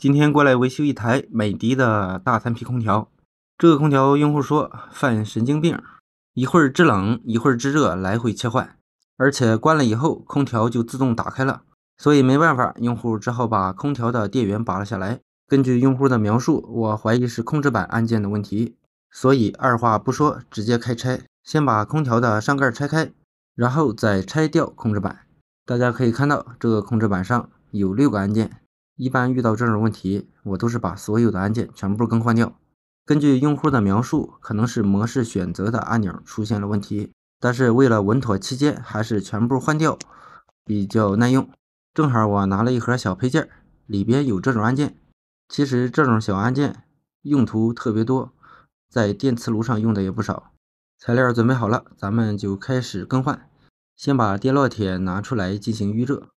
今天过来维修一台美的的大三匹空调，这个空调用户说犯神经病，一会儿制冷一会儿制热来回切换，而且关了以后空调就自动打开了，所以没办法，用户只好把空调的电源拔了下来。根据用户的描述，我怀疑是控制板按键的问题，所以二话不说直接开拆，先把空调的上盖拆开，然后再拆掉控制板。大家可以看到，这个控制板上有六个按键。一般遇到这种问题，我都是把所有的按键全部更换掉。根据用户的描述，可能是模式选择的按钮出现了问题，但是为了稳妥起见，还是全部换掉比较耐用。正好我拿了一盒小配件，里边有这种按键。其实这种小按键用途特别多，在电磁炉上用的也不少。材料准备好了，咱们就开始更换。先把电烙铁拿出来进行预热。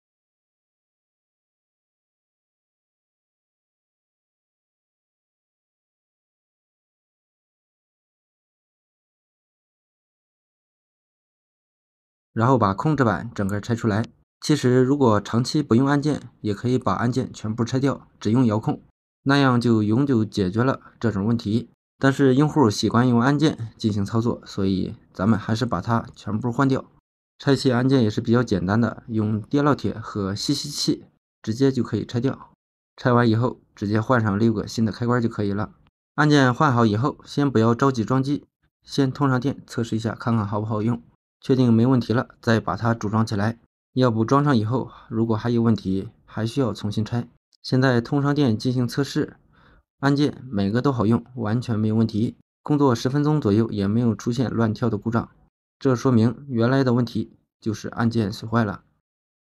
然后把控制板整个拆出来。其实如果长期不用按键，也可以把按键全部拆掉，只用遥控，那样就永久解决了这种问题。但是用户喜欢用按键进行操作，所以咱们还是把它全部换掉。拆卸按键也是比较简单的，用电烙铁和吸锡器直接就可以拆掉。拆完以后，直接换上六个新的开关就可以了。按键换好以后，先不要着急装机，先通上电测试一下，看看好不好用。确定没问题了，再把它组装起来。要不装上以后，如果还有问题，还需要重新拆。现在通上电进行测试，按键每个都好用，完全没有问题。工作十分钟左右也没有出现乱跳的故障，这说明原来的问题就是按键损坏了。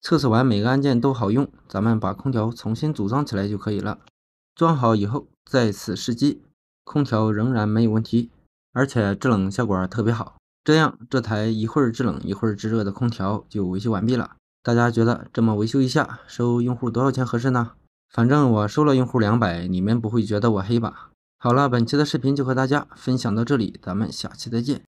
测试完每个按键都好用，咱们把空调重新组装起来就可以了。装好以后再次试机，空调仍然没有问题，而且制冷效果特别好。这样，这台一会儿制冷、一会儿制热的空调就维修完毕了。大家觉得这么维修一下，收用户多少钱合适呢？反正我收了用户两百，你们不会觉得我黑吧？好了，本期的视频就和大家分享到这里，咱们下期再见。